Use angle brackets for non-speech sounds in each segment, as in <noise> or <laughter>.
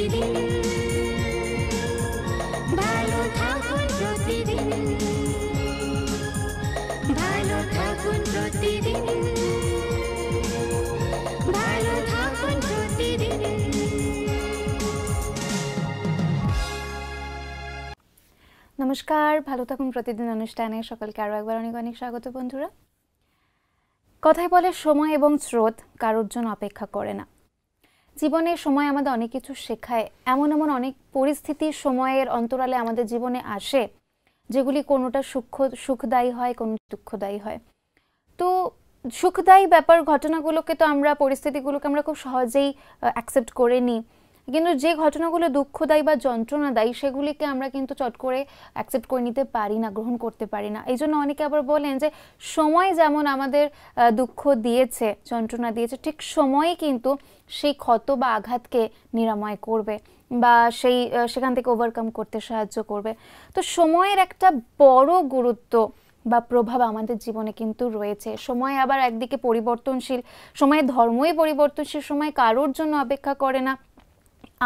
নমস্কার ভালো থাকুন প্রতিদিন অনুষ্ঠানে সকলকে আরও একবার অনেক অনেক স্বাগত বন্ধুরা কথায় বলে সময় এবং স্রোত কারোর জন্য অপেক্ষা করে না জীবনের সময় আমাদের অনেক কিছু শেখায় এমন এমন অনেক পরিস্থিতি সময়ের অন্তরালে আমাদের জীবনে আসে যেগুলি কোনোটা সুখ সুখদায়ী হয় কোনো দুঃখদায়ী হয় তো সুখদায়ী ব্যাপার ঘটনাগুলোকে তো আমরা পরিস্থিতিগুলোকে আমরা খুব সহজেই অ্যাকসেপ্ট করে নিই কিন্তু যে ঘটনাগুলো দুঃখদায়ী বা যন্ত্রণাদায়ী সেগুলিকে আমরা কিন্তু চট করে অ্যাকসেপ্ট করে নিতে পারি না গ্রহণ করতে পারি না এই জন্য অনেকে আবার বলেন যে সময় যেমন আমাদের দুঃখ দিয়েছে যন্ত্রণা দিয়েছে ঠিক সময়ই কিন্তু সেই ক্ষত বা আঘাতকে নিরাময় করবে বা সেই সেখান থেকে ওভারকাম করতে সাহায্য করবে তো সময়ের একটা বড় গুরুত্ব বা প্রভাব আমাদের জীবনে কিন্তু রয়েছে সময় আবার একদিকে পরিবর্তনশীল সময়ের ধর্মই পরিবর্তনশীল সময় কারোর জন্য অপেক্ষা করে না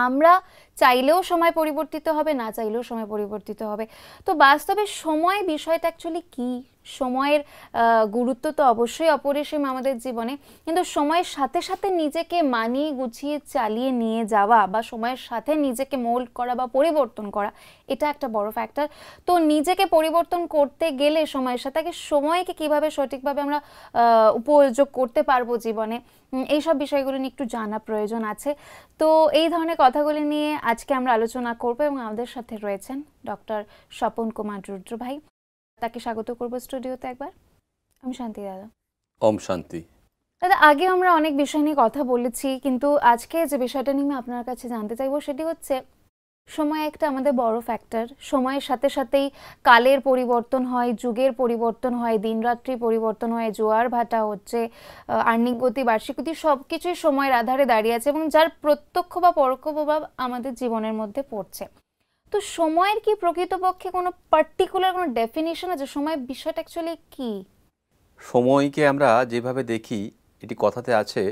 আমরা চাইলেও সময় পরিবর্তিত হবে না চাইলেও সময় পরিবর্তিত হবে তো বাস্তবে সময় বিষয়টা অ্যাকচুয়ালি কি সময়ের গুরুত্ব তো অবশ্যই অপরিসীম আমাদের জীবনে কিন্তু সময়ের সাথে সাথে নিজেকে মানিয়ে গুছিয়ে চালিয়ে নিয়ে যাওয়া বা সময়ের সাথে নিজেকে মোল্ড করা বা পরিবর্তন করা এটা একটা বড় ফ্যাক্টর তো নিজেকে পরিবর্তন করতে গেলে সময়ের সাথে আগে সময়কে কীভাবে সঠিকভাবে আমরা উপযোগ করতে পারবো জীবনে এইসব বিষয়গুলো নিয়ে একটু জানা প্রয়োজন আছে তো এই ধরনের কথাগুলি নিয়ে আজকে আমরা আলোচনা করব এবং আমাদের সাথে রয়েছেন ডক্টর স্বপন কুমার রুদ্র ভাই তাকে স্বাগত করব স্টুডিওতে একবার ওম শান্তি দাদা ওম শান্তি দাদা আগে আমরা অনেক বিষয় নিয়ে কথা বলেছি কিন্তু আজকে যে বিষয়টা নিয়ে আপনার কাছে জানতে চাইবো সেটি হচ্ছে সময় একটা আমাদের বড় ফ্যাক্টর সময়ের সাথে সাথেই কালের পরিবর্তন হয় যুগের পরিবর্তন হয় দিনরাত্রি পরিবর্তন হয় জোয়ার ভাটা হচ্ছে আর্নিক গতি বার্ষিক গতি সব কিছুই সময়ের আধারে দাঁড়িয়ে আছে এবং যার প্রত্যক্ষ বা পরোক্ষ প্রভাব আমাদের জীবনের মধ্যে পড়ছে তো সময়ের কি প্রকৃতপক্ষে কোনো পার্টিকুলার কোনো ডেফিনেশন আছে সময় বিষয়টা অ্যাকচুয়ালি কি সময়কে আমরা যেভাবে দেখি এটি কথাতে আছে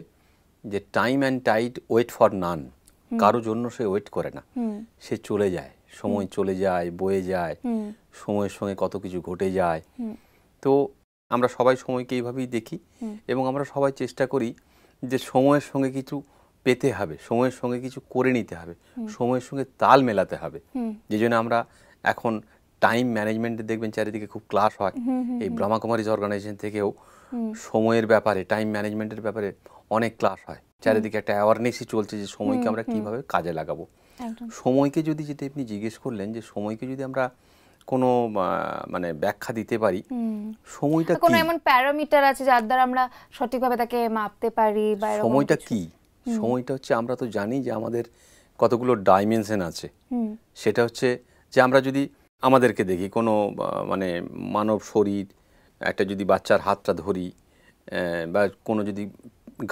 যে time and tide wait for none কারো জন্য সে ওয়েট করে না সে চলে যায় সময় চলে যায় বয়ে যায় সময়ের সঙ্গে কত কিছু ঘটে যায় তো আমরা সবাই সময়কে এইভাবেই দেখি এবং আমরা সবাই চেষ্টা করি যে সময়ের সঙ্গে কিছু পেতে হবে সময়ের সঙ্গে কিছু করে নিতে হবে সময়ের সঙ্গে তাল মেলাতে হবে যে জন্য আমরা এখন টাইম ম্যানেজমেন্টে দেখবেন চারিদিকে খুব ক্লাস হয় এই ব্রহ্মাকুমারীজ অর্গানাইজেশন থেকেও সময়ের ব্যাপারে টাইম ম্যানেজমেন্টের ব্যাপারে অনেক ক্লাস হয় চারিদিকে একটা অ্যাওয়ারনেসই চলছে যে সময়কে আমরা কিভাবে কাজে লাগাবো সময়কে যদি যেটা আপনি জিজ্ঞেস করলেন যে সময়কে যদি আমরা কোনো মানে ব্যাখ্যা দিতে পারি সময়টা কোনো এমন প্যারামিটার আছে যার দ্বারা আমরা সঠিকভাবে তাকে মাপতে পারি সময়টা কি সময়টা হচ্ছে আমরা তো জানি যে আমাদের কতগুলো ডাইমেনশন আছে সেটা হচ্ছে যে আমরা যদি আমাদেরকে দেখি কোনো মানে মানব শরীর একটা যদি বাচ্চার হাতটা ধরি বা কোনো যদি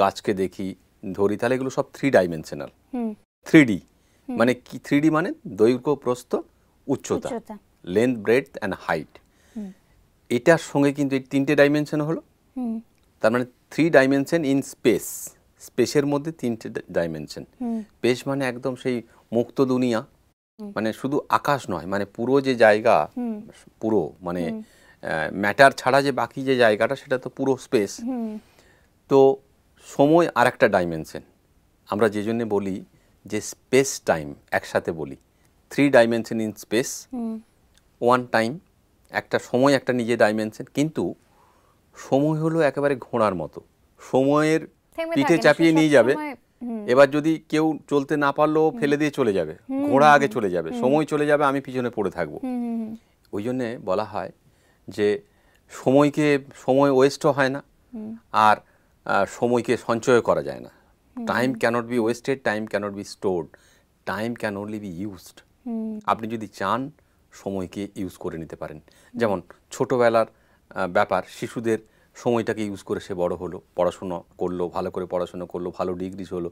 গাছকে দেখি ধরি তাহলে এগুলো সব থ্রি ডাইমেনশনাল থ্রি ডি মানে কি থ্রি ডি মানে দৈর্ঘ্য প্রস্থ উচ্চতা লেন্থ ব্রেথ অ্যান্ড হাইট এটার সঙ্গে কিন্তু এই তিনটে ডাইমেনশন হলো তার মানে থ্রি ডাইমেনশন ইন স্পেস স্পেসের মধ্যে তিনটে ডাইমেনশন স্পেস মানে একদম সেই মুক্ত দুনিয়া মানে শুধু আকাশ নয় মানে পুরো যে জায়গা পুরো মানে ম্যাটার ছাড়া যে বাকি যে জায়গাটা সেটা তো পুরো স্পেস তো সময় আর একটা ডাইমেনশন আমরা যে জন্যে বলি যে স্পেস টাইম একসাথে বলি three dimension in space one time একটা সময় একটা নিজে ডাইমেনশন কিন্তু সময় হলো একেবারে ঘোড়ার মতো সময়ের পিঠে চাপিয়ে নিয়ে যাবে এবার যদি কেউ চলতে না পারলেও ফেলে দিয়ে চলে যাবে ঘোড়া আগে চলে যাবে সময় চলে যাবে আমি পিছনে পড়ে থাকব ওই জন্যে বলা হয় যে সময়কে সময় ওয়েস্টও হয় না আর সময়কে সঞ্চয় করা যায় না time cannot be wasted time cannot be stored time can only be used আপনি যদি চান সময়কে ইউজ করে নিতে পারেন যেমন ছোটোবেলার ব্যাপার শিশুদের সময়টাকে ইউজ করে সে বড় হলো পড়াশুনো করলো ভালো করে পড়াশুনো করলো ভালো ডিগ্রিজ হলো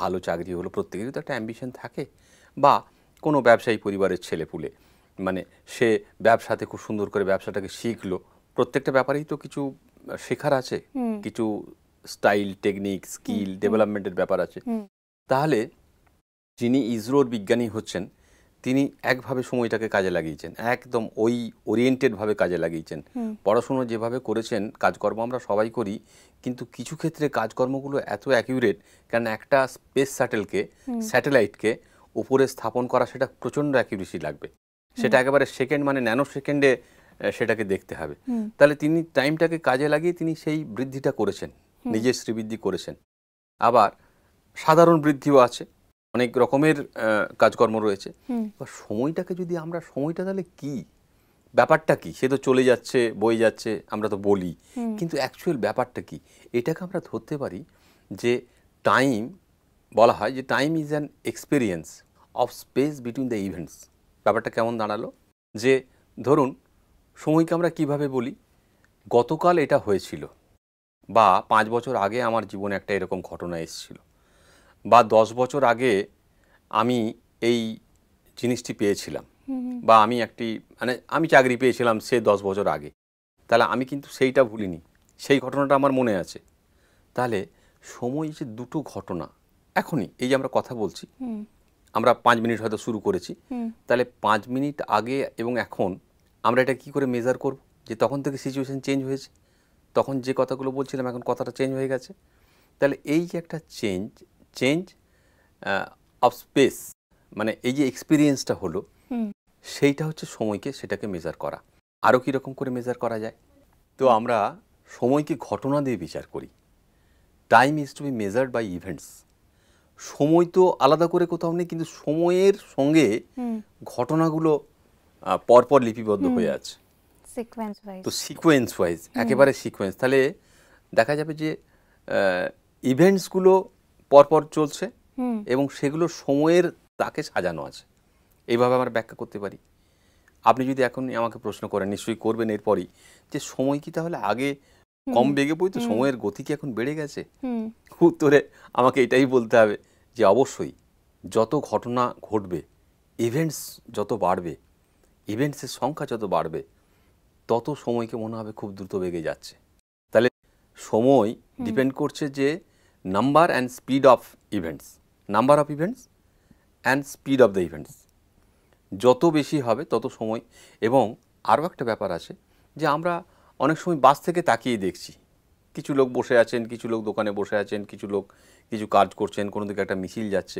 ভালো চাকরি হলো প্রত্যেকেরই তো একটা অ্যাম্বিশন থাকে বা কোনো ব্যবসায়ী পরিবারের ছেলে পুলে মানে সে ব্যবসাতে খুব সুন্দর করে ব্যবসাটাকে শিখলো প্রত্যেকটা ব্যাপারেই তো কিছু শেখার আছে কিছু স্টাইল টেকনিক স্কিল ডেভেলপমেন্টের ব্যাপার আছে তাহলে যিনি ইসরোর বিজ্ঞানী হচ্ছেন তিনি একভাবে সময়টাকে কাজে লাগিয়েছেন একদম ওই ওরিয়েন্টেডভাবে কাজে লাগিয়েছেন পড়াশুনো যেভাবে করেছেন কাজকর্ম আমরা সবাই করি কিন্তু কিছু ক্ষেত্রে কাজকর্মগুলো এত অ্যাকিউরেট কারণ একটা স্পেস স্যাটেলকে স্যাটেলাইটকে উপরে স্থাপন করা সেটা প্রচণ্ড অ্যাকিউরেসি লাগবে সেটা একেবারে সেকেন্ড মানে ন্যানো সেকেন্ডে সেটাকে দেখতে হবে তাহলে তিনি টাইমটাকে কাজে লাগিয়ে তিনি সেই বৃদ্ধিটা করেছেন নিজের শ্রীবৃদ্ধি করেছেন আবার সাধারণ বৃদ্ধিও আছে অনেক রকমের কাজকর্ম রয়েছে বা সময়টাকে যদি আমরা সময়টা তাহলে কি ব্যাপারটা কি সে তো চলে যাচ্ছে বয়ে যাচ্ছে আমরা তো বলি কিন্তু অ্যাকচুয়াল ব্যাপারটা কি এটাকে আমরা ধরতে পারি যে টাইম বলা হয় যে time is an experience of space between the events ব্যাপারটা কেমন দাঁড়ালো যে ধরুন সময়কে আমরা কিভাবে বলি গতকাল এটা হয়েছিল বা পাঁচ বছর আগে আমার জীবনে একটা এরকম ঘটনা এসেছিলো বা দশ বছর আগে আমি এই জিনিসটি পেয়েছিলাম বা আমি একটি মানে আমি চাকরি পেয়েছিলাম সে দশ বছর আগে তাহলে আমি কিন্তু সেইটা ভুলিনি সেই ঘটনাটা আমার মনে আছে তাহলে সময় যে দুটো ঘটনা এখনই এই যে আমরা কথা বলছি আমরা পাঁচ মিনিট হয়তো শুরু করেছি তাহলে পাঁচ মিনিট আগে এবং এখন আমরা এটা কি করে মেজার করব যে তখন থেকে সিচুয়েশান চেঞ্জ হয়েছে তখন যে কথাগুলো বলছিলাম এখন কথাটা চেঞ্জ হয়ে গেছে তাহলে এই যে একটা চেঞ্জ চেঞ্জ অফ স্পেস মানে এই যে এক্সপিরিয়েন্সটা হলো সেইটা হচ্ছে সময়কে সেটাকে মেজার করা আরও কীরকম করে মেজার করা যায় তো আমরা সময়কে ঘটনা দিয়ে বিচার করি time is to be measured by events সময় তো আলাদা করে কোথাও নেই কিন্তু সময়ের সঙ্গে ঘটনাগুলো পরপর লিপিবদ্ধ হয়ে আছে তো সিকোয়েন্স ওয়াইজ একেবারে সিকোয়েন্স তাহলে দেখা যাবে যে ইভেন্টসগুলো পরপর চলছে এবং সেগুলো সময়ের তাকে সাজানো আছে এইভাবে আমরা ব্যাখ্যা করতে পারি আপনি যদি এখন আমাকে প্রশ্ন করেন নিশ্চয়ই করবেন এরপরই যে সময় কি তাহলে আগে কম বেগে বই তো সময়ের গতি কি এখন বেড়ে গেছে উত্তরে আমাকে এটাই বলতে হবে যে অবশ্যই যত ঘটনা ঘটবে ইভেন্টস যত বাড়বে ইভেন্টসের সংখ্যা যত বাড়বে তত সময়কে মনে হবে খুব দ্রুত বেগে যাচ্ছে তাহলে সময় ডিপেন্ড করছে যে number and speed of events, number of events and speed of the events. যত বেশি হবে তত সময় এবং আরও একটা ব্যাপার আছে যে আমরা অনেক সময় বাস থেকে তাকিয়ে দেখছি কিছু লোক বসে আছেন কিছু লোক দোকানে বসে আছেন কিছু লোক কিছু কাজ করছেন কোনো দিকে একটা মিছিল যাচ্ছে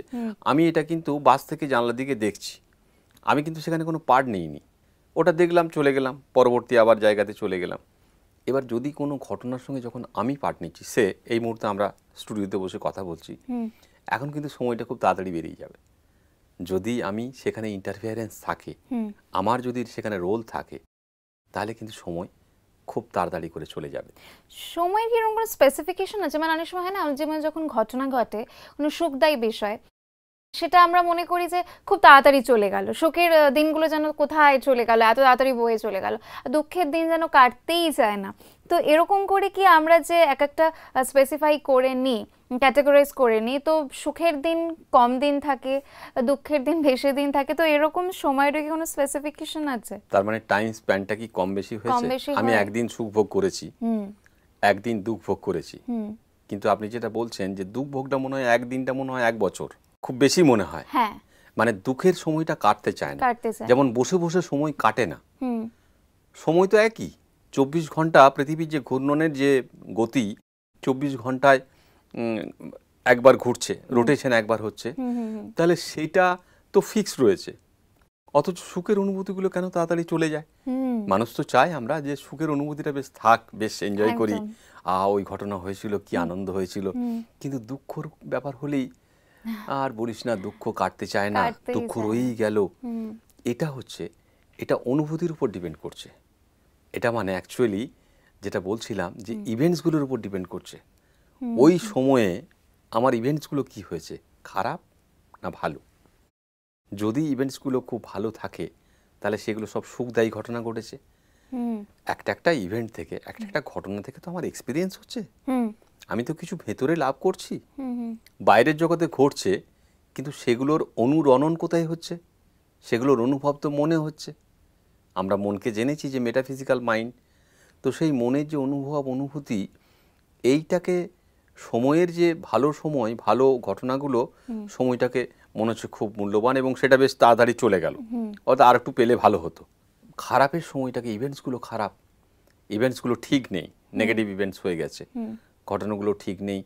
আমি এটা কিন্তু বাস থেকে জানলার দিকে দেখছি আমি কিন্তু সেখানে কোনো পার্ট নিইনি ওটা দেখলাম চলে গেলাম পরবর্তী আবার জায়গাতে চলে গেলাম এবার যদি কোনো ঘটনার সঙ্গে যখন আমি পার্ট নিচ্ছি সে এই মুহূর্তে আমরা স্টুডিওতে বসে কথা বলছি এখন কিন্তু সময়টা খুব তাড়াতাড়ি বেরিয়ে যাবে যদি আমি সেখানে ইন্টারফিয়ারেন্স থাকে আমার যদি সেখানে রোল থাকে তাহলে কিন্তু সময় খুব তাড়াতাড়ি করে চলে যাবে সময়ের কি কোনো স্পেসিফিকেশন আছে মানে অনেক সময় হয় না যেমন যখন ঘটনা ঘটে কোনো সুখদায়ী বিষয় সেটা আমরা মনে করি যে খুব তাড়াতাড়ি চলে গেল শোকের দিনগুলো যেন কোথায় চলে গেল এত তাড়াতাড়ি বয়ে চলে গেল দুঃখের দিন যেন কাটতেই চায় না তো এরকম করে কি আমরা যে এক একটা স্পেসিফাই করে নিই ক্যাটাগরাইজ করে নিই তো সুখের দিন কম দিন থাকে দুঃখের দিন বেশি দিন থাকে তো এরকম সময়ের কি কোনো স্পেসিফিকেশন আছে তার মানে টাইম স্প্যানটা কি কম বেশি হয়েছে আমি একদিন সুখ ভোগ করেছি একদিন দুঃখ ভোগ করেছি কিন্তু আপনি যেটা বলছেন যে দুঃখ ভোগটা মনে হয় একদিনটা মনে হয় এক বছর খুব বেশি মনে হয় হ্যাঁ। মানে দুঃখের সময়টা কাটতে চায় না যেমন বসে বসে সময় কাটে না সময় তো একই চব্বিশ ঘন্টা পৃথিবীর যে ঘূর্ণনের যে গতি চব্বিশ ঘন্টায় একবার ঘুরছে রোটেশন একবার হচ্ছে তাহলে সেটা তো ফিক্স রয়েছে অথচ সুখের অনুভূতিগুলো কেন তাড়াতাড়ি চলে যায় মানুষ তো চায় আমরা যে সুখের অনুভূতিটা বেশ থাক বেশ এনজয় করি আ ওই ঘটনা হয়েছিল কি আনন্দ হয়েছিল কিন্তু দুঃখর ব্যাপার হলেই <laughs> আর বলিস না দুঃখ কাটতে চায় না দুঃখ রয়েই গেল এটা হচ্ছে এটা অনুভূতির উপর ডিপেন্ড করছে এটা মানে অ্যাকচুয়ালি যেটা বলছিলাম যে ইভেন্টসগুলোর উপর ডিপেন্ড করছে ওই সময়ে আমার ইভেন্টসগুলো কি হয়েছে খারাপ না ভালো যদি ইভেন্টসগুলো খুব ভালো থাকে তাহলে সেগুলো সব সুখদায়ী ঘটনা ঘটেছে একটা একটা ইভেন্ট থেকে একটা একটা ঘটনা থেকে তো আমার এক্সপিরিয়েন্স হচ্ছে আমি তো কিছু ভেতরে লাভ করছি বাইরের জগতে ঘটছে কিন্তু সেগুলোর অনুরণন কোথায় হচ্ছে সেগুলোর অনুভব তো মনে হচ্ছে আমরা মনকে জেনেছি যে মেটাফিজিক্যাল মাইন্ড তো সেই মনের যে অনুভব অনুভূতি এইটাকে সময়ের যে ভালো সময় ভালো ঘটনাগুলো সময়টাকে মনে হচ্ছে খুব মূল্যবান এবং সেটা বেশ তাড়াতাড়ি চলে গেল অর্থাৎ আর একটু পেলে ভালো হতো খারাপের সময়টাকে ইভেন্টসগুলো খারাপ ইভেন্টসগুলো ঠিক নেই নেগেটিভ ইভেন্টস হয়ে গেছে ঘটনাগুলো ঠিক নেই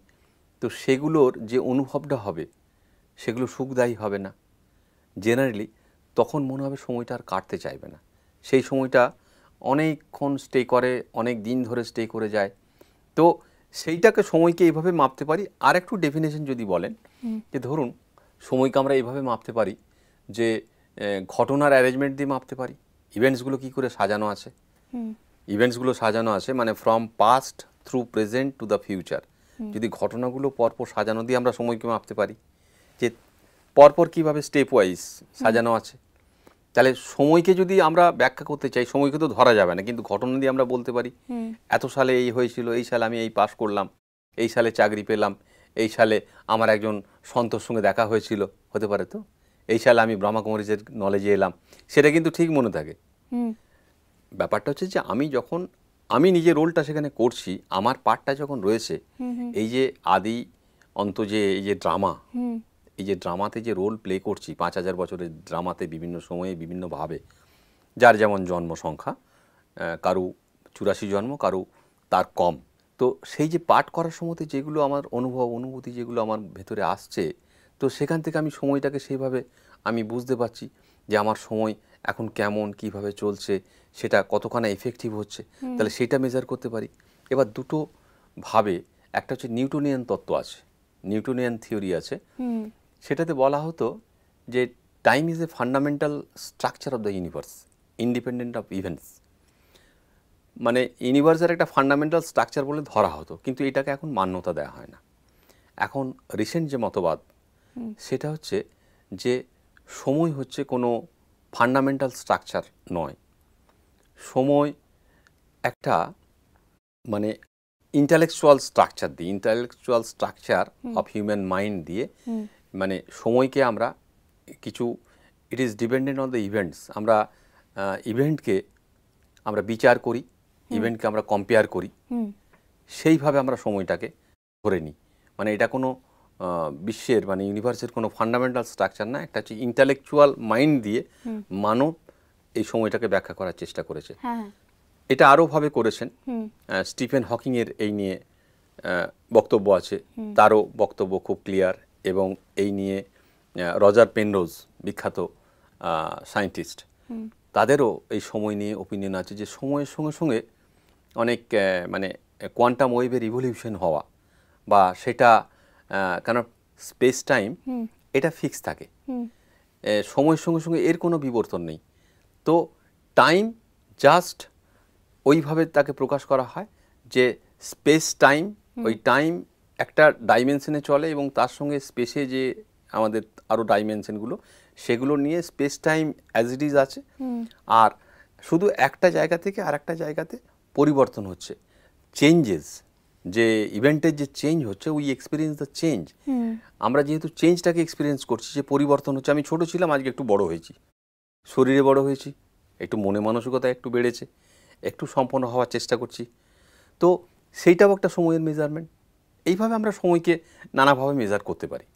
তো সেগুলোর যে অনুভবটা হবে সেগুলো সুখদায়ী হবে না জেনারেলি তখন মনে হবে সময়টা আর কাটতে চাইবে না সেই সময়টা অনেকক্ষণ স্টে করে অনেক দিন ধরে স্টে করে যায় তো সেইটাকে সময়কে এইভাবে মাপতে পারি আর একটু ডেফিনেশন যদি বলেন যে ধরুন সময়কে আমরা এইভাবে মাপতে পারি যে ঘটনার অ্যারেঞ্জমেন্ট দিয়ে মাপতে পারি ইভেন্টসগুলো কি করে সাজানো আছে ইভেন্টসগুলো সাজানো আছে মানে from past through present to the future যদি ঘটনাগুলো পরপর সাজানো দিয়ে আমরা সময়কে মাপতে পারি যে পরপর কিভাবে স্টেপ ওয়াইজ সাজানো আছে তাহলে সময়কে যদি আমরা ব্যাখ্যা করতে চাই সময়কে তো ধরা যাবে না কিন্তু ঘটনা দিয়ে আমরা বলতে পারি এত সালে এই হয়েছিল এই সালে আমি এই পাস করলাম এই সালে চাকরি পেলাম এই সালে আমার একজন সন্তোর সঙ্গে দেখা হয়েছিল হতে পারে তো এই সালে আমি ব্রহ্মাকুমারীজের নলেজে এলাম সেটা কিন্তু ঠিক মনে থাকে ব্যাপারটা হচ্ছে যে আমি যখন আমি নিজে রোলটা সেখানে করছি আমার পার্টটা যখন রয়েছে এই যে আদি অন্ত যে এই যে ড্রামা এই যে ড্রামাতে যে রোল প্লে করছি পাঁচ হাজার বছরের ড্রামাতে বিভিন্ন সময়ে বিভিন্নভাবে যার যেমন জন্ম সংখ্যা কারু চুরাশি জন্ম কারু তার কম তো সেই যে পাঠ করার সময়তে যেগুলো আমার অনুভব অনুভূতি যেগুলো আমার ভেতরে আসছে তো সেখান থেকে আমি সময়টাকে সেইভাবে আমি বুঝতে পারছি যে আমার সময় এখন কেমন কিভাবে চলছে সেটা কতখানা এফেক্টিভ হচ্ছে তাহলে সেটা মেজার করতে পারি এবার দুটো ভাবে একটা হচ্ছে নিউটোনিয়ান তত্ত্ব আছে নিউটোনিয়ান থিওরি আছে সেটাতে বলা হতো যে time is a fundamental structure of the universe independent of events মানে ইউনিভার্সের একটা ফান্ডামেন্টাল স্ট্রাকচার বলে ধরা হতো কিন্তু এটাকে এখন মান্যতা দেওয়া হয় না এখন রিসেন্ট যে মতবাদ সেটা হচ্ছে যে সময় হচ্ছে কোনো ফান্ডামেন্টাল স্ট্রাকচার নয় সময় একটা মানে ইন্টালেকচুয়াল স্ট্রাকচার দিয়ে intellectual structure of human mind দিয়ে মানে সময়কে আমরা কিছু it is dependent on the events আমরা ইভেন্টকে আমরা বিচার করি ইভেন্টকে আমরা কম্পেয়ার করি সেইভাবে আমরা সময়টাকে ধরে নিই মানে এটা কোনো বিশ্বের মানে ইউনিভার্সের কোনো ফান্ডামেন্টাল স্ট্রাকচার না একটা হচ্ছে ইন্টালেকচুয়াল মাইন্ড দিয়ে মানব এই সময়টাকে ব্যাখ্যা করার চেষ্টা করেছে হ্যাঁ, হ্যাঁ। এটা আরোভাবে করেছেন স্টিফেন হকিংয়ের এই নিয়ে বক্তব্য আছে তারও বক্তব্য খুব ক্লিয়ার এবং এই নিয়ে রজার পেনরোজ বিখ্যাত সায়েন্টিস্ট তাদেরও এই সময় নিয়ে ওপিনিয়ন আছে যে সময়ের সঙ্গে সঙ্গে অনেক মানে কোয়ান্টাম ওয়েভের রিভলিউশন হওয়া বা সেটা কারণ স্পেস টাইম এটা ফিক্স থাকে সময়ের সঙ্গে সঙ্গে এর কোনো বিবর্তন নেই তো টাইম জাস্ট ওইভাবে তাকে প্রকাশ করা হয় যে স্পেস টাইম ওই টাইম একটা ডাইমেনশনে চলে এবং তার সঙ্গে স্পেসে যে আমাদের আরও ডাইমেনশনগুলো সেগুলো নিয়ে space time as it is আছে আর শুধু একটা জায়গা থেকে আর একটা জায়গাতে পরিবর্তন হচ্ছে চেঞ্জেস যে ইভেন্টের যে চেঞ্জ হচ্ছে উই এক্সপিরিয়েন্স দ্য চেঞ্জ আমরা যেহেতু চেঞ্জটাকে এক্সপিরিয়েন্স করছি যে পরিবর্তন হচ্ছে আমি ছোট ছিলাম আজকে একটু বড় হয়েছি শরীরে বড় হয়েছি একটু মনে মানসিকতা একটু বেড়েছে একটু সম্পন্ন হওয়ার চেষ্টা করছি তো সেইটাও একটা সময়ের মেজারমেন্ট এইভাবে আমরা সময়কে নানাভাবে মেজার করতে পারি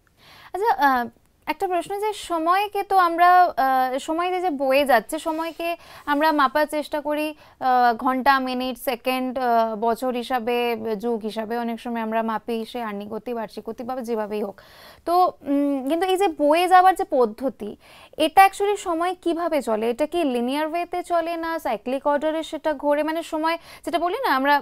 আচ্ছা একটা প্রশ্ন যে সময়কে তো আমরা সময় যে বয়ে যাচ্ছে সময়কে আমরা মাপার চেষ্টা করি ঘন্টা মিনিট সেকেন্ড বছর হিসাবে যুগ হিসাবে অনেক সময় আমরা মাপি সে আর্নি গতি বার্ষিক গতি বা যেভাবেই হোক তো কিন্তু এই যে বয়ে যাওয়ার যে পদ্ধতি এটা অ্যাকচুয়ালি সময় কিভাবে চলে এটা কি লিনিয়ার ওয়েতে চলে না সাইক্লিক অর্ডারে সেটা ঘোরে মানে সময় যেটা বলি না আমরা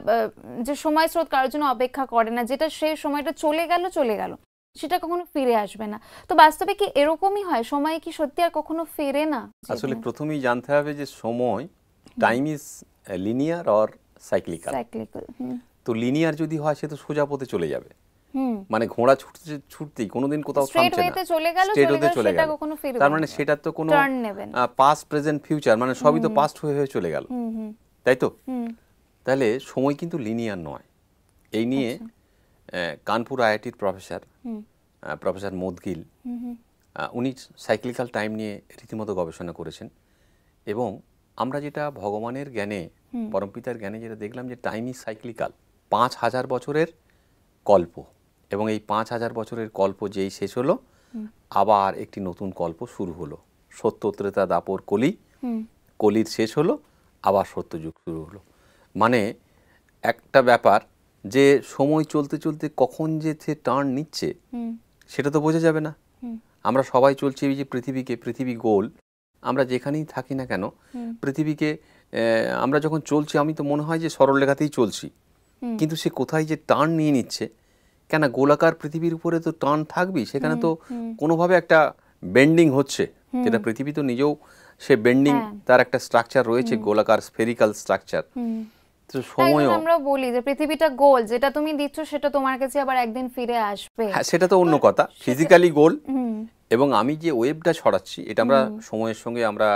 যে সময় স্রোত কারোর জন্য অপেক্ষা করে না যেটা সে সময়টা চলে গেল চলে গেল সেটা কখনো ফিরে আসবে না তো বাস্তবে কি এরকমই হয় সময় কি সত্যি আর কখনো ফিরে না আসলে প্রথমেই জানতে হবে যে সময় time is linear or cyclical cyclical তো লিনিয়ার যদি হয় সে তো সোজা পথে চলে যাবে মানে ঘোড়া ছুটতে ছুটতেই কোনোদিন কোথাও থামছে না চলে গেল স্ট্রেট হতে চলে গেল তার মানে সেটা তো কোনো টার্ন নেবে না পাস্ট প্রেজেন্ট ফিউচার মানে সবই তো পাস্ট হয়ে হয়ে চলে গেল তাই তো তাহলে সময় কিন্তু লিনিয়ার নয় এই নিয়ে আচ্ছা। কানপুর আইআইটির প্রফেসর প্রফেসর মদগিল উনি সাইক্লিক্যাল টাইম নিয়ে রীতিমতো গবেষণা করেছেন এবং আমরা যেটা ভগবানের জ্ঞানে পরমপিতার জ্ঞানে যেটা দেখলাম যে টাইম ইজ সাইক্লিক্যাল পাঁচ হাজার বছরের কল্প এবং এই পাঁচ হাজার বছরের কল্প যেই শেষ হলো আবার একটি নতুন কল্প শুরু হলো সত্য ত্রেতা দাপর কলি কলির শেষ হলো আবার সত্যযুগ শুরু হলো মানে একটা ব্যাপার যে সময় চলতে চলতে কখন যে সে টার্ন নিচ্ছে সেটা তো বোঝা যাবে না আমরা সবাই চলছি এই যে পৃথিবীকে পৃথিবী গোল আমরা যেখানেই থাকি না কেন পৃথিবীকে আমরা যখন চলছি আমি তো মনে হয় যে সরলরেখাতেই চলছি কিন্তু সে কোথায় যে টার্ন নিয়ে নিচ্ছে কেন গোলাকার পৃথিবীর উপরে তো টার্ন থাকবেই সেখানে তো কোনোভাবে একটা বেন্ডিং হচ্ছে যেটা পৃথিবী তো নিজেও সে বেন্ডিং হ্যাঁ। তার একটা স্ট্রাকচার রয়েছে গোলাকার স্ফেরিক্যাল স্ট্রাকচার সময় আমরা বলি যে পৃথিবীটা গোল যেটা তুমি দিচ্ছ সেটা তোমার কাছে আবার একদিন ফিরে আসবে হ্যাঁ সেটা তো অন্য কথা ফিজিক্যালি গোল এবং আমি যে ওয়েবটা ছড়াচ্ছি এটা আমরা সময়ের সঙ্গে আমরা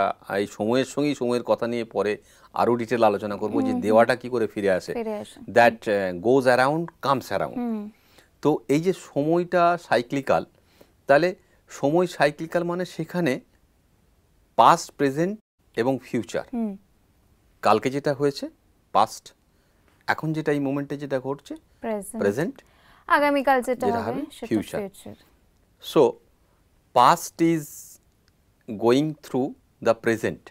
এই সময়ের সঙ্গেই সময়ের কথা নিয়ে পরে আরো ডিটেল আলোচনা করব যে দেওয়াটা কি করে ফিরে আসে that goes around comes around তো এই যে সময়টা সাইক্লিকাল তাহলে সময় সাইক্লিকাল মানে সেখানে পাস্ট প্রেজেন্ট এবং ফিউচার কালকে যেটা হয়েছে পাস্ট এখন যেটা এই মোমেন্টে যেটা ঘটছে প্রেজেন্ট আগামীকাল যেটা হবে future so past is going through the present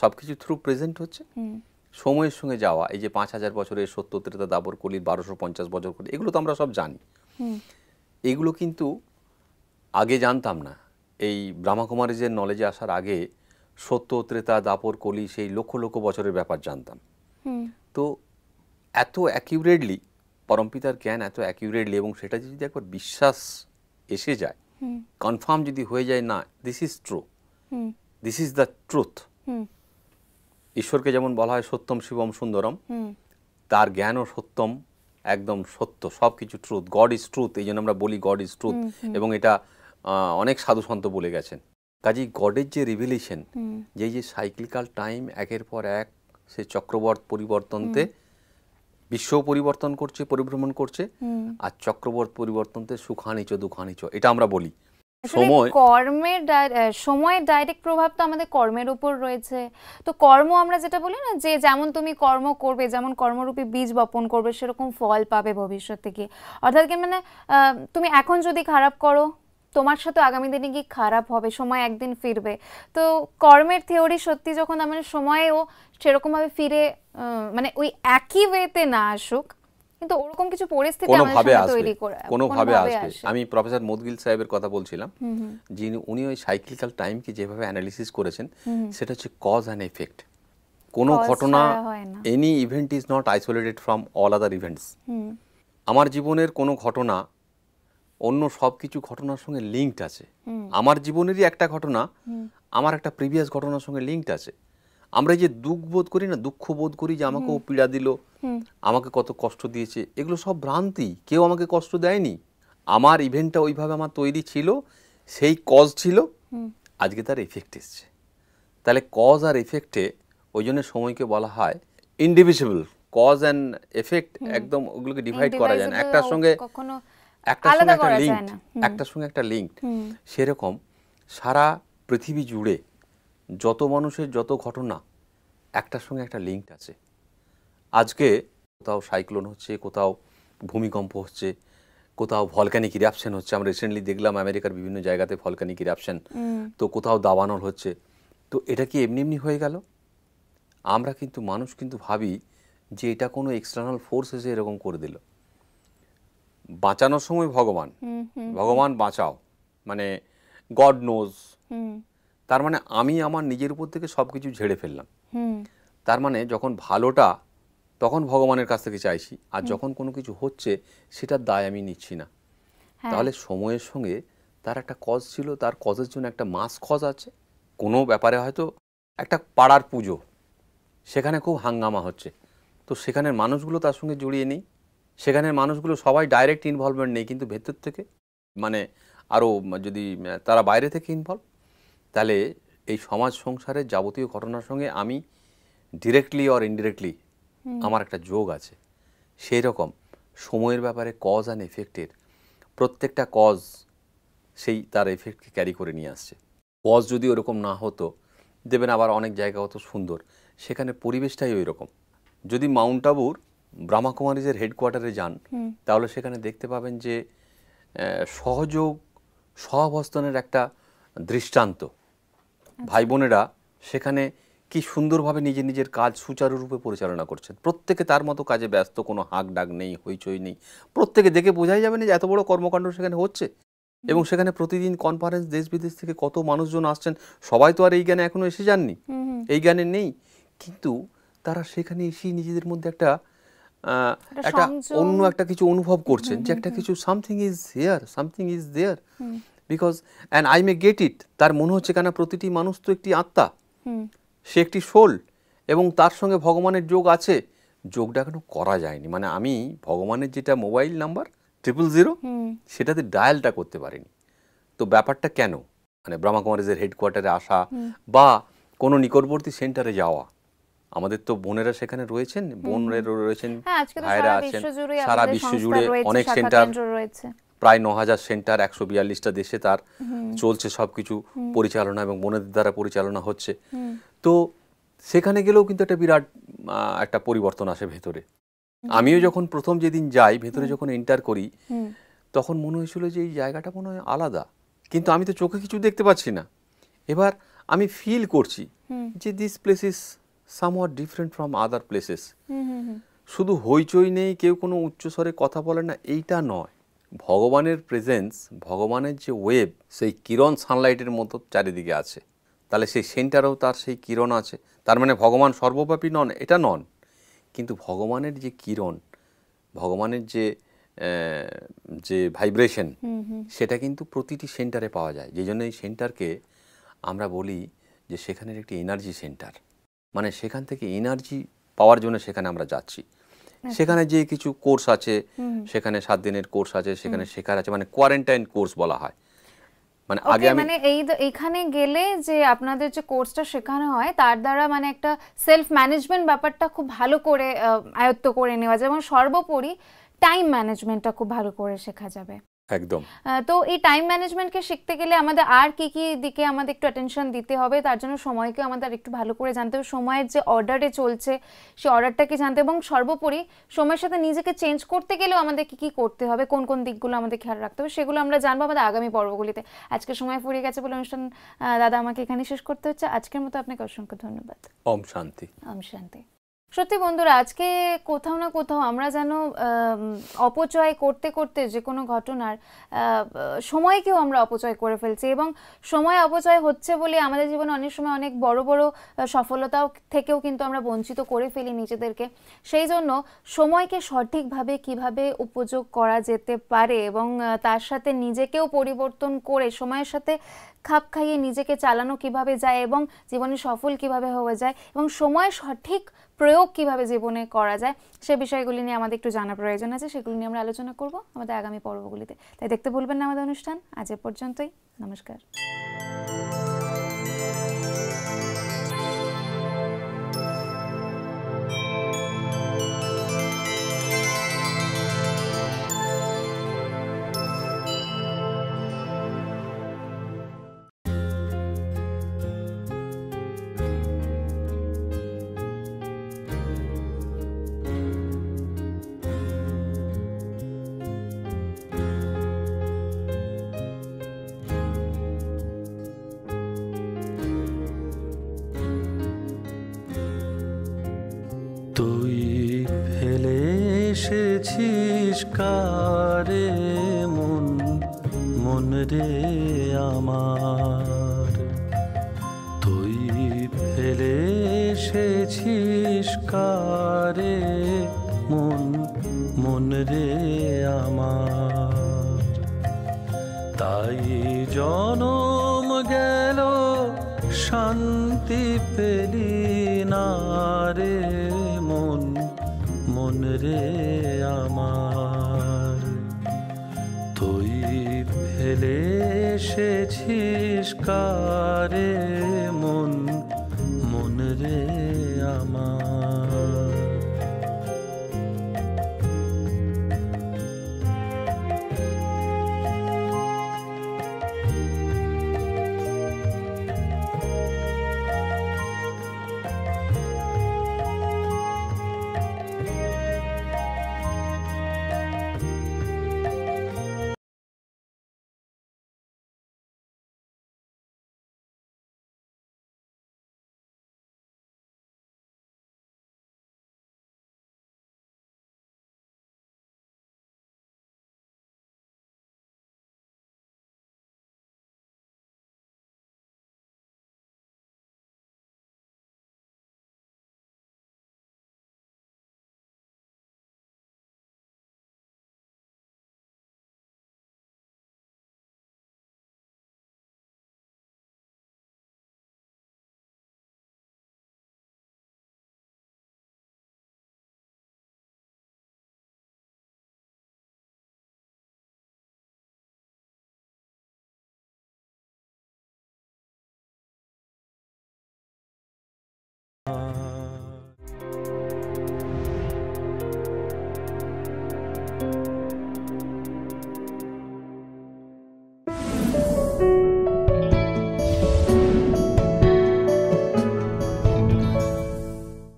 সব কিছু থ্রু প্রেজেন্ট হচ্ছে সময়ের সঙ্গে যাওয়া এই যে পাঁচ হাজার বছরের সত্য ত্রেতা দাবর কলি বারোশো পঞ্চাশ বছর কলি এগুলো তো আমরা সব জানি এগুলো কিন্তু আগে জানতাম না এই ব্রহ্মাকুমারীজের নলেজে আসার আগে সত্য ত্রেতা দাপর কলি সেই লক্ষ লক্ষ বছরের ব্যাপার জানতাম তো এত অ্যাকিউরেটলি পরমপিতার জ্ঞান এত অ্যাকিউরেটলি এবং সেটা যদি একবার বিশ্বাস এসে যায় কনফার্ম যদি হয়ে যায় না this is true this is the truth ঈশ্বরকে যেমন বলা হয় সত্যম শিবম সুন্দরম তার জ্ঞানও সত্যম একদম সত্য সব কিছু ট্রুথ গড ইজ ট্রুথ এই জন্য আমরা বলি গড ইজ ট্রুথ এবং এটা অনেক সাধু সন্ত বলে গেছেন কাজেই গডের যে রিভিলেশন যে যে সাইক্লিক্যাল টাইম একের পর এক সেই চক্রবর্ত পরিবর্তনতে বিশ্ব পরিবর্তন করছে পরিভ্রমণ করছে আর চক্রবর্ত পরিবর্তনতে সুখানিচ দুখানিচ এটা আমরা বলি সময় কর্মের সময়ের ডাইরেক্ট প্রভাব তো আমাদের কর্মের উপর রয়েছে তো কর্ম আমরা যেটা বলি না যে যেমন তুমি কর্ম করবে যেমন কর্মরূপী বীজ বপন করবে সেরকম ফল পাবে ভবিষ্যৎ থেকে অর্থাৎ কি মানে তুমি এখন যদি খারাপ করো তোমার সাথে আগামী দিনে কি খারাপ হবে সময় একদিন ফিরবে তো কর্মের থিওরি সত্যি যখন আমার সময়ও সেরকমভাবে ফিরে মানে ওই একই ওয়েতে না আসুক কিন্তু ওরকম কিছু পরিস্থিতি আমাদের সামনে তৈরি কোনোভাবে আসবে আমি প্রফেসর মোদগিল সাহেবের কথা বলছিলাম যিনি উনি ওই সাইক্লিক্যাল টাইমকে যেভাবে অ্যানালিসিস করেছেন সেটা হচ্ছে কজ অ্যান্ড এফেক্ট কোনো ঘটনা any event is not isolated from all other events আমার জীবনের কোনো ঘটনা অন্য সব কিছু ঘটনার সঙ্গে লিঙ্কড আছে আমার জীবনেরই একটা ঘটনা আমার একটা প্রিভিয়াস ঘটনার সঙ্গে লিঙ্কড আছে আমরা যে দুঃখ বোধ করি না দুঃখ বোধ করি যে আমাকে ও পীড়া দিল আমাকে কত কষ্ট দিয়েছে এগুলো সব ভ্রান্তি কেউ আমাকে কষ্ট দেয়নি আমার ইভেন্টটা ওইভাবে আমার তৈরি ছিল সেই কজ ছিল আজকে তার এফেক্ট এসছে তাহলে কজ আর এফেক্টে ওই জন্য সময়কে বলা হয় ইনডিভিজিবল কজ অ্যান্ড এফেক্ট একদম ওগুলোকে ডিভাইড করা যায় না একটার সঙ্গে কখনো একটা সঙ্গে একটা লিঙ্ক একটার সঙ্গে একটা লিঙ্ক সেরকম সারা পৃথিবী জুড়ে যত মানুষের যত ঘটনা একটার সঙ্গে একটা লিঙ্ক আছে আজকে কোথাও সাইক্লোন হচ্ছে কোথাও ভূমিকম্প হচ্ছে কোথাও ভলকানিক ইরাপশন হচ্ছে আমরা রিসেন্টলি দেখলাম আমেরিকার বিভিন্ন জায়গাতে ভলকানিক ইরাপশন তো কোথাও দাবানল হচ্ছে তো এটা কি এমনি এমনি হয়ে গেল আমরা কিন্তু মানুষ কিন্তু ভাবি যে এটা কোনো এক্সটার্নাল ফোর্স এসে এরকম করে দিল বাঁচানোর সময় ভগবান ভগবান বাঁচাও মানে গড নোজ তার মানে আমি আমার নিজের উপর থেকে সব কিছু ঝেড়ে ফেললাম তার মানে যখন ভালোটা তখন ভগবানের কাছ থেকে চাইছি আর যখন কোনো কিছু হচ্ছে সেটার দায় আমি নিচ্ছি না হ্যাঁ। তাহলে সময়ের সঙ্গে তার একটা কজ ছিল তার কজের জন্য একটা মাস কজ আছে কোনো ব্যাপারে হয়তো একটা পাড়ার পুজো সেখানে খুব হাঙ্গামা হচ্ছে তো সেখানের মানুষগুলো তার সঙ্গে জড়িয়ে নেই সেখানের মানুষগুলো সবাই ডাইরেক্ট ইনভলভমেন্ট নেই কিন্তু ভেতর থেকে মানে আরও যদি তারা বাইরে থেকে ইনভলভ তাহলে এই সমাজ সংসারের যাবতীয় ঘটনার সঙ্গে আমি ডিরেক্টলি অর ইনডিরেক্টলি আমার একটা যোগ আছে সেই রকম সময়ের ব্যাপারে কজ অ্যান্ড এফেক্টের প্রত্যেকটা কজ সেই তার এফেক্টকে ক্যারি করে নিয়ে আসছে কজ যদি ওরকম না হতো দেবেন আবার অনেক জায়গা হতো সুন্দর সেখানে পরিবেশটাই ওই রকম যদি মাউন্ট আবুর ব্রহ্মাকুমারীজের হেডকোয়ার্টারে যান তাহলে সেখানে দেখতে পাবেন যে সহযোগ সহাবস্থানের একটা দৃষ্টান্ত আচ্ছা। ভাই বোনেরা সেখানে কি সুন্দরভাবে নিজের নিজের কাজ সুচারুরূপে পরিচালনা করছেন প্রত্যেকে তার মতো কাজে ব্যস্ত কোনো হাঁক ডাক নেই হইচই নেই প্রত্যেকে দেখে বোঝাই যাবে না যে এত বড় কর্মকাণ্ড সেখানে হচ্ছে এবং সেখানে প্রতিদিন কনফারেন্স দেশ বিদেশ থেকে কত মানুষজন আসছেন সবাই তো আর এই জ্ঞানে এখনো এসে যাননি এই জ্ঞানে নেই কিন্তু তারা সেখানে এসেই নিজেদের মধ্যে একটা একটা অন্য একটা কিছু অনুভব করছেন যে একটা কিছু something is here something is there because and I may get it তার মনে হচ্ছে কেন প্রতিটি মানুষ তো একটি আত্মা সে একটি সোল এবং তার সঙ্গে ভগবানের যোগ আছে যোগটা কেন করা যায়নি মানে আমি ভগবানের যেটা মোবাইল নাম্বার ট্রিপল জিরো সেটাতে ডায়ালটা করতে পারিনি তো ব্যাপারটা কেন মানে ব্রহ্মা হেডকোয়ার্টারে আসা বা কোনো নিকটবর্তী সেন্টারে যাওয়া আমাদের তো বোনেরা সেখানে রয়েছেন বোনেরা রয়েছেন হ্যাঁ, ভাইরা আছেন সারা বিশ্ব জুড়ে অনেক সেন্টার রয়েছে প্রায় ন হাজার সেন্টার একশো বিয়াল্লিশটা দেশে তার চলছে সব কিছু পরিচালনা এবং বোনেদের দ্বারা পরিচালনা হচ্ছে তো সেখানে গেলেও কিন্তু একটা বিরাট একটা পরিবর্তন আসে ভেতরে আমিও যখন প্রথম যেদিন যাই ভেতরে যখন এন্টার করি তখন মনে হয়েছিল যে এই জায়গাটা মনে হয় আলাদা কিন্তু আমি তো চোখে কিছু দেখতে পাচ্ছি না এবার আমি ফিল করছি যে this place is somewhere different from other places শুধু হইচই নেই কেউ কোনো উচ্চস্বরে কথা বলে না এইটা নয় ভগবানের প্রেজেন্স ভগবানের যে ওয়েব সেই কিরণ সানলাইটের মতো চারিদিকে আছে তাহলে সেই সেন্টারেও তার সেই কিরণ আছে তার মানে ভগবান সর্বব্যাপী নন এটা নন কিন্তু ভগবানের যে কিরণ ভগবানের যে যে ভাইব্রেশন সেটা কিন্তু প্রতিটি সেন্টারে পাওয়া যায় যে জন্য এই সেন্টারকে আমরা বলি যে সেখানের একটি এনার্জি সেন্টার মানে সেখান থেকে এনার্জি পাওয়ার জন্য সেখানে আমরা যাচ্ছি আচ্ছা। সেখানে যে কিছু কোর্স আছে সেখানে সাত দিনের কোর্স আছে সেখানে শেখার আছে মানে কোয়ারেন্টাইন কোর্স বলা হয় মানে আগে মানে এই এখানে গেলে যে আপনাদের যে কোর্সটা শেখানো হয় তার দ্বারা মানে একটা সেলফ ম্যানেজমেন্ট ব্যাপারটা খুব ভালো করে আয়ত্ত করে নেওয়া যায় এবং সর্বোপরি টাইম ম্যানেজমেন্টটা খুব ভালো করে শেখা যাবে একদম তো এই টাইম ম্যানেজমেন্টকে শিখতে গেলে আমাদের আর কি কি দিকে আমাদের একটু অ্যাটেনশন দিতে হবে তার জন্য সময়কে আমাদের একটু ভালো করে জানতে হবে সময়ের যে অর্ডারে চলছে সেই অর্ডারটাকে জানতে এবং সর্বোপরি সময়ের সাথে নিজেকে চেঞ্জ করতে গেলেও আমাদের কি কি করতে হবে কোন কোন দিকগুলো আমাদের খেয়াল রাখতে হবে সেগুলো আমরা জানবো আমাদের আগামী পর্বগুলিতে আজকে সময় ফুরিয়ে গেছে বলে অনুষ্ঠান দাদা আমাকে এখানে শেষ করতে হচ্ছে আজকের মতো আপনাকে অসংখ্য ধন্যবাদ ওম শান্তি ওম শান্তি সত্যি বন্ধুরা আজকে কোথাও না কোথাও আমরা যেন অপচয় করতে করতে যে কোনো ঘটনার সময়কেও আমরা অপচয় করে ফেলছি এবং সময় অপচয় হচ্ছে বলে আমাদের জীবনে অনেক সময় অনেক বড় বড় সফলতাও থেকেও কিন্তু আমরা বঞ্চিত করে ফেলি নিজেদেরকে সেই জন্য সময়কে সঠিকভাবে কিভাবে উপযোগ করা যেতে পারে এবং তার সাথে নিজেকেও পরিবর্তন করে সময়ের সাথে খাপ খাইয়ে নিজেকে চালানো কিভাবে যায় এবং জীবনে সফল কিভাবে হওয়া যায় এবং সময় সঠিক প্রয়োগ কিভাবে জীবনে করা যায় সে বিষয়গুলি নিয়ে আমাদের একটু জানা প্রয়োজন আছে সেগুলি নিয়ে আমরা আলোচনা করব আমাদের আগামী পর্বগুলিতে তাই দেখতে ভুলবেন না আমাদের অনুষ্ঠান আজ এ পর্যন্তই নমস্কার করেছিস কারে মন মন রে ফেলে এসেছিস কারে